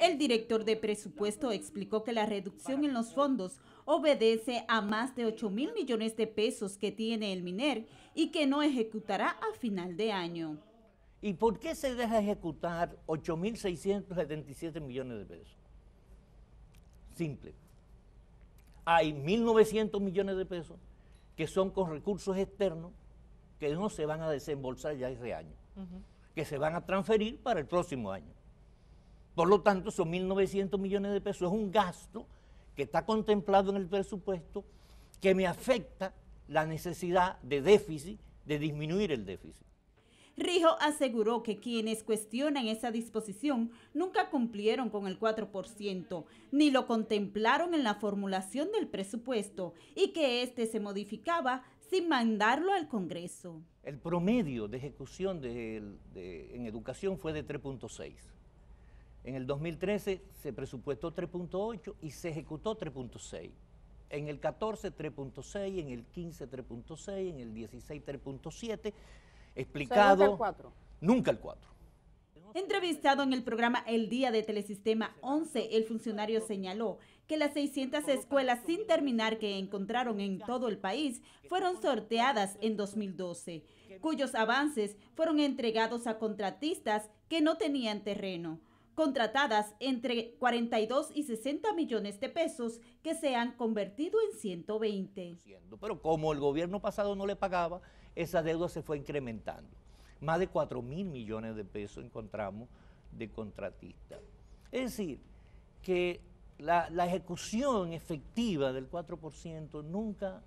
El director de presupuesto explicó que la reducción en los fondos obedece a más de 8 mil millones de pesos que tiene el MINER y que no ejecutará a final de año. ¿Y por qué se deja ejecutar mil 8.677 millones de pesos? Simple. Hay 1.900 millones de pesos que son con recursos externos que no se van a desembolsar ya este año, que se van a transferir para el próximo año. Por lo tanto, son 1.900 millones de pesos. Es un gasto que está contemplado en el presupuesto que me afecta la necesidad de déficit, de disminuir el déficit. Rijo aseguró que quienes cuestionan esa disposición nunca cumplieron con el 4%, ni lo contemplaron en la formulación del presupuesto y que éste se modificaba sin mandarlo al Congreso. El promedio de ejecución en educación fue de 3.6. En el 2013 se presupuestó 3.8 y se ejecutó 3.6. En el 14 3.6, en el 15 3.6, en el 16 3.7, explicado... nunca el 4. Nunca el 4. Entrevistado en el programa El Día de Telesistema 11, el funcionario señaló que las 600 escuelas sin terminar que encontraron en todo el país fueron sorteadas en 2012, cuyos avances fueron entregados a contratistas que no tenían terreno contratadas entre 42 y 60 millones de pesos que se han convertido en 120. Pero como el gobierno pasado no le pagaba, esa deuda se fue incrementando. Más de 4 mil millones de pesos encontramos de contratistas. Es decir, que la, ejecución efectiva del 4% nunca,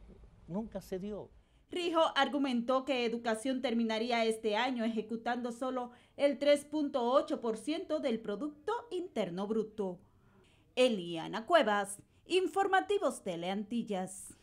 nunca se dio. Rijo argumentó que educación terminaría este año ejecutando solo el 3.8% del Producto Interno Bruto. Eliana Cuevas, Informativos Teleantillas.